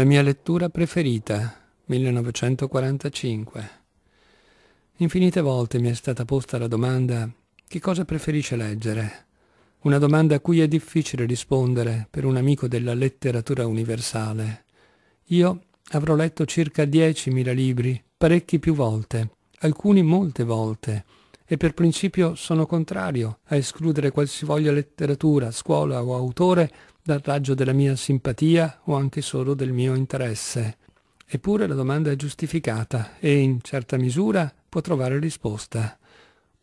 La mia lettura preferita, 1945. Infinite volte mi è stata posta la domanda che cosa preferisce leggere? Una domanda a cui è difficile rispondere per un amico della letteratura universale. Io avrò letto circa 10.000 libri, parecchi più volte, alcuni molte volte, e per principio sono contrario a escludere qualsivoglia letteratura, scuola o autore dal raggio della mia simpatia o anche solo del mio interesse. Eppure la domanda è giustificata e in certa misura può trovare risposta.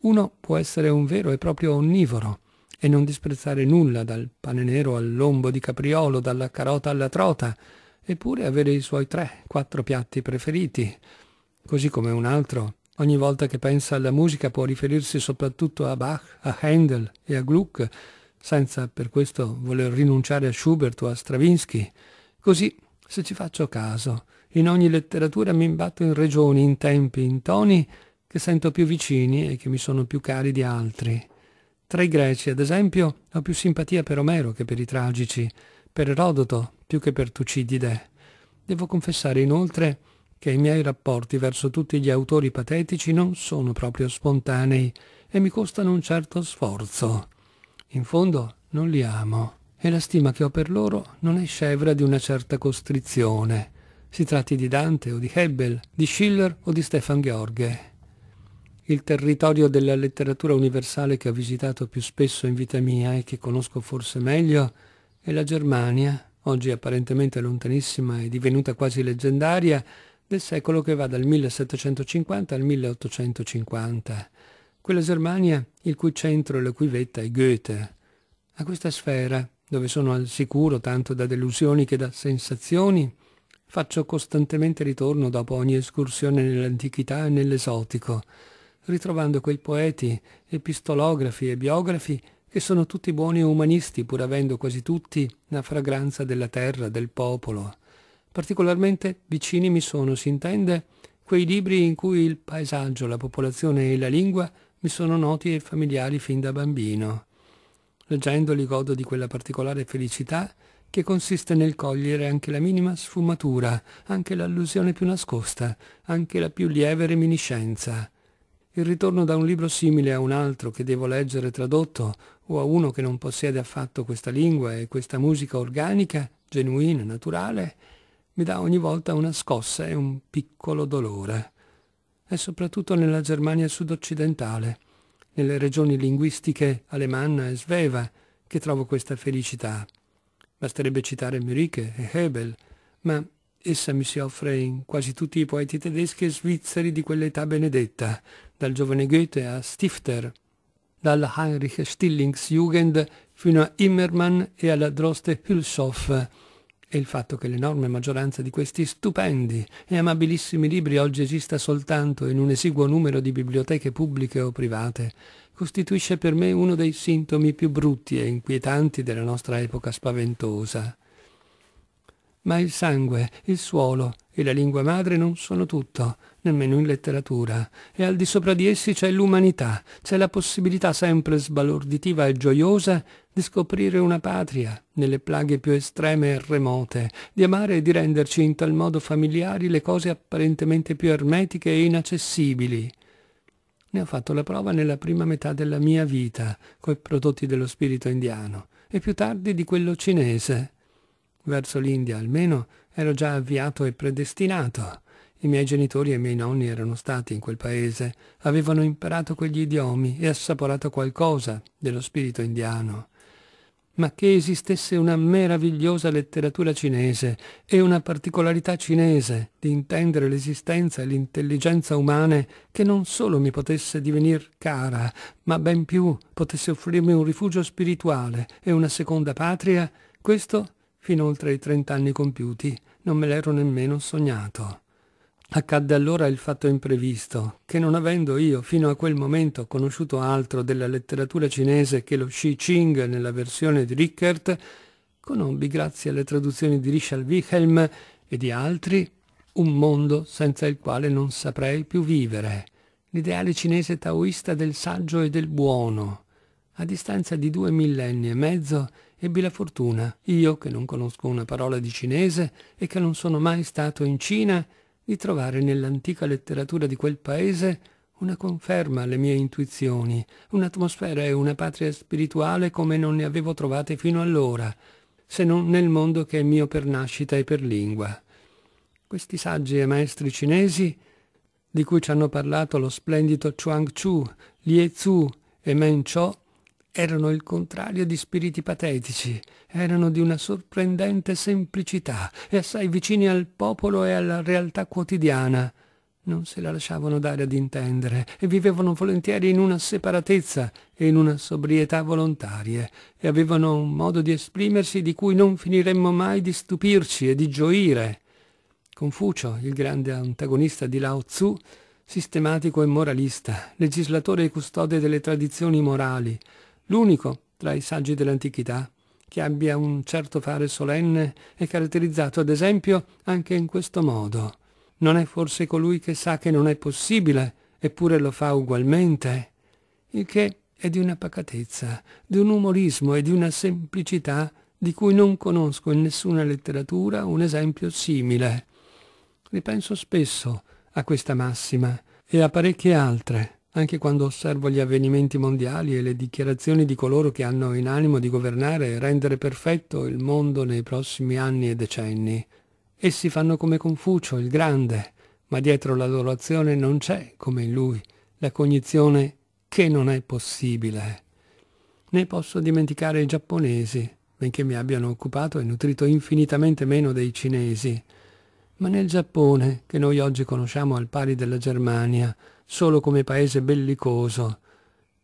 Uno può essere un vero e proprio onnivoro e non disprezzare nulla dal pane nero al lombo di capriolo, dalla carota alla trota, eppure avere i suoi tre, quattro piatti preferiti, così come un altro Ogni volta che pensa alla musica può riferirsi soprattutto a Bach, a Handel e a Gluck, senza per questo voler rinunciare a Schubert o a Stravinsky. Così, se ci faccio caso, in ogni letteratura mi imbatto in regioni, in tempi, in toni che sento più vicini e che mi sono più cari di altri. Tra i greci, ad esempio, ho più simpatia per Omero che per i tragici, per Erodoto più che per Tucidide. Devo confessare inoltre che i miei rapporti verso tutti gli autori patetici non sono proprio spontanei e mi costano un certo sforzo. In fondo non li amo e la stima che ho per loro non è scevra di una certa costrizione, si tratti di Dante o di Hebel, di Schiller o di Stefan Gheorghe. Il territorio della letteratura universale che ho visitato più spesso in vita mia e che conosco forse meglio è la Germania, oggi apparentemente lontanissima e divenuta quasi leggendaria, del secolo che va dal 1750 al 1850. Quella Germania il cui centro e la cui vetta è Goethe. A questa sfera, dove sono al sicuro tanto da delusioni che da sensazioni, faccio costantemente ritorno dopo ogni escursione nell'antichità e nell'esotico, ritrovando quei poeti, epistolografi e biografi che sono tutti buoni umanisti, pur avendo quasi tutti la fragranza della terra, del popolo. Particolarmente vicini mi sono, si intende, quei libri in cui il paesaggio, la popolazione e la lingua mi sono noti e familiari fin da bambino. Leggendoli godo di quella particolare felicità che consiste nel cogliere anche la minima sfumatura, anche l'allusione più nascosta, anche la più lieve reminiscenza. Il ritorno da un libro simile a un altro che devo leggere tradotto o a uno che non possiede affatto questa lingua e questa musica organica, genuina, naturale, mi dà ogni volta una scossa e un piccolo dolore. E soprattutto nella Germania sudoccidentale, nelle regioni linguistiche alemanna e sveva, che trovo questa felicità. Basterebbe citare Muriche e Hebel, ma essa mi si offre in quasi tutti i poeti tedeschi e svizzeri di quell'età benedetta, dal giovane Goethe a Stifter, dalla Heinrich Stillings Jugend fino a Immermann e alla Droste Hülshoff, e il fatto che l'enorme maggioranza di questi stupendi e amabilissimi libri oggi esista soltanto in un esiguo numero di biblioteche pubbliche o private, costituisce per me uno dei sintomi più brutti e inquietanti della nostra epoca spaventosa. Ma il sangue, il suolo e la lingua madre non sono tutto, nemmeno in letteratura, e al di sopra di essi c'è l'umanità, c'è la possibilità sempre sbalorditiva e gioiosa di scoprire una patria, nelle plaghe più estreme e remote, di amare e di renderci in tal modo familiari le cose apparentemente più ermetiche e inaccessibili. Ne ho fatto la prova nella prima metà della mia vita, coi prodotti dello spirito indiano, e più tardi di quello cinese verso l'India, almeno ero già avviato e predestinato. I miei genitori e i miei nonni erano stati in quel paese, avevano imparato quegli idiomi e assaporato qualcosa dello spirito indiano. Ma che esistesse una meravigliosa letteratura cinese e una particolarità cinese di intendere l'esistenza e l'intelligenza umane che non solo mi potesse divenir cara, ma ben più potesse offrirmi un rifugio spirituale e una seconda patria, questo fino oltre i trent'anni compiuti, non me l'ero nemmeno sognato. Accadde allora il fatto imprevisto, che non avendo io fino a quel momento conosciuto altro della letteratura cinese che lo Xi Qing nella versione di Rickert, conobbi grazie alle traduzioni di Richard Wilhelm e di altri un mondo senza il quale non saprei più vivere, l'ideale cinese taoista del saggio e del buono, a distanza di due millenni e mezzo ebbi la fortuna, io che non conosco una parola di cinese e che non sono mai stato in Cina, di trovare nell'antica letteratura di quel paese una conferma alle mie intuizioni, un'atmosfera e una patria spirituale come non ne avevo trovate fino allora, se non nel mondo che è mio per nascita e per lingua. Questi saggi e maestri cinesi, di cui ci hanno parlato lo splendido Chuang Chu, Lie Tzu e Men Cho, erano il contrario di spiriti patetici, erano di una sorprendente semplicità e assai vicini al popolo e alla realtà quotidiana. Non se la lasciavano dare ad intendere e vivevano volentieri in una separatezza e in una sobrietà volontarie e avevano un modo di esprimersi di cui non finiremmo mai di stupirci e di gioire. Confucio, il grande antagonista di Lao Tzu, sistematico e moralista, legislatore e custode delle tradizioni morali, l'unico tra i saggi dell'antichità che abbia un certo fare solenne e caratterizzato ad esempio anche in questo modo. Non è forse colui che sa che non è possibile, eppure lo fa ugualmente? Il che è di una pacatezza, di un umorismo e di una semplicità di cui non conosco in nessuna letteratura un esempio simile. Ripenso spesso a questa massima e a parecchie altre anche quando osservo gli avvenimenti mondiali e le dichiarazioni di coloro che hanno in animo di governare e rendere perfetto il mondo nei prossimi anni e decenni. Essi fanno come Confucio, il grande, ma dietro l'adorazione non c'è, come in lui, la cognizione che non è possibile. Ne posso dimenticare i giapponesi, benché mi abbiano occupato e nutrito infinitamente meno dei cinesi. Ma nel Giappone, che noi oggi conosciamo al pari della Germania, solo come paese bellicoso.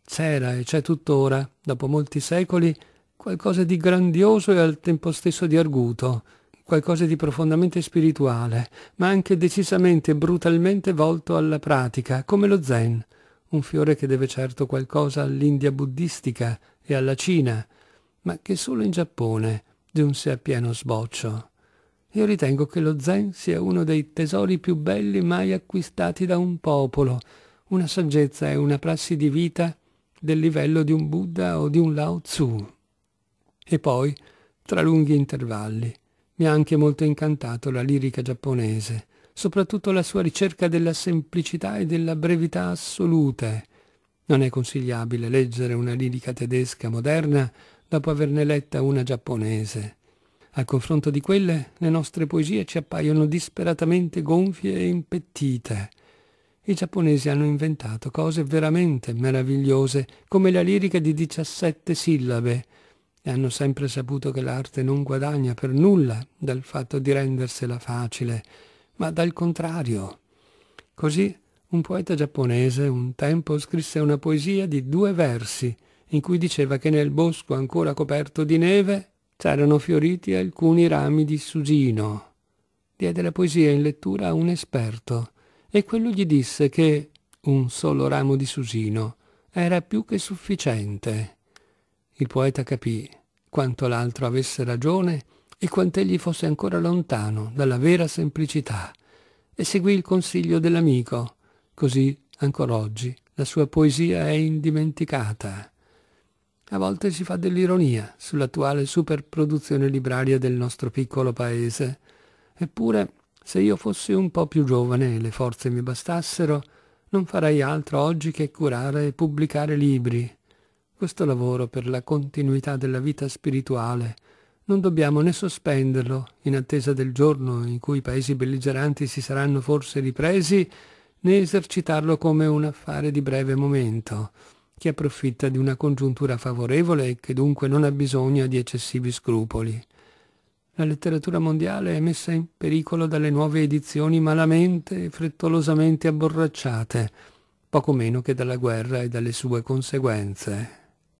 C'era e c'è tuttora, dopo molti secoli, qualcosa di grandioso e al tempo stesso di arguto, qualcosa di profondamente spirituale, ma anche decisamente e brutalmente volto alla pratica, come lo zen, un fiore che deve certo qualcosa all'India buddistica e alla Cina, ma che solo in Giappone giunse a pieno sboccio. Io ritengo che lo zen sia uno dei tesori più belli mai acquistati da un popolo, una saggezza e una prassi di vita del livello di un Buddha o di un Lao Tzu. E poi, tra lunghi intervalli, mi ha anche molto incantato la lirica giapponese, soprattutto la sua ricerca della semplicità e della brevità assolute. Non è consigliabile leggere una lirica tedesca moderna dopo averne letta una giapponese. A confronto di quelle, le nostre poesie ci appaiono disperatamente gonfie e impettite. I giapponesi hanno inventato cose veramente meravigliose, come la lirica di 17 sillabe, e hanno sempre saputo che l'arte non guadagna per nulla dal fatto di rendersela facile, ma dal contrario. Così un poeta giapponese un tempo scrisse una poesia di due versi, in cui diceva che nel bosco ancora coperto di neve c'erano fioriti alcuni rami di susino. Diede la poesia in lettura a un esperto e quello gli disse che un solo ramo di susino era più che sufficiente. Il poeta capì quanto l'altro avesse ragione e quant'egli fosse ancora lontano dalla vera semplicità e seguì il consiglio dell'amico. Così, ancora oggi, la sua poesia è indimenticata. A volte si fa dell'ironia sull'attuale superproduzione libraria del nostro piccolo paese. Eppure, se io fossi un po' più giovane e le forze mi bastassero, non farei altro oggi che curare e pubblicare libri. Questo lavoro per la continuità della vita spirituale non dobbiamo né sospenderlo in attesa del giorno in cui i paesi belligeranti si saranno forse ripresi, né esercitarlo come un affare di breve momento chi approfitta di una congiuntura favorevole e che dunque non ha bisogno di eccessivi scrupoli. La letteratura mondiale è messa in pericolo dalle nuove edizioni malamente e frettolosamente abborracciate, poco meno che dalla guerra e dalle sue conseguenze.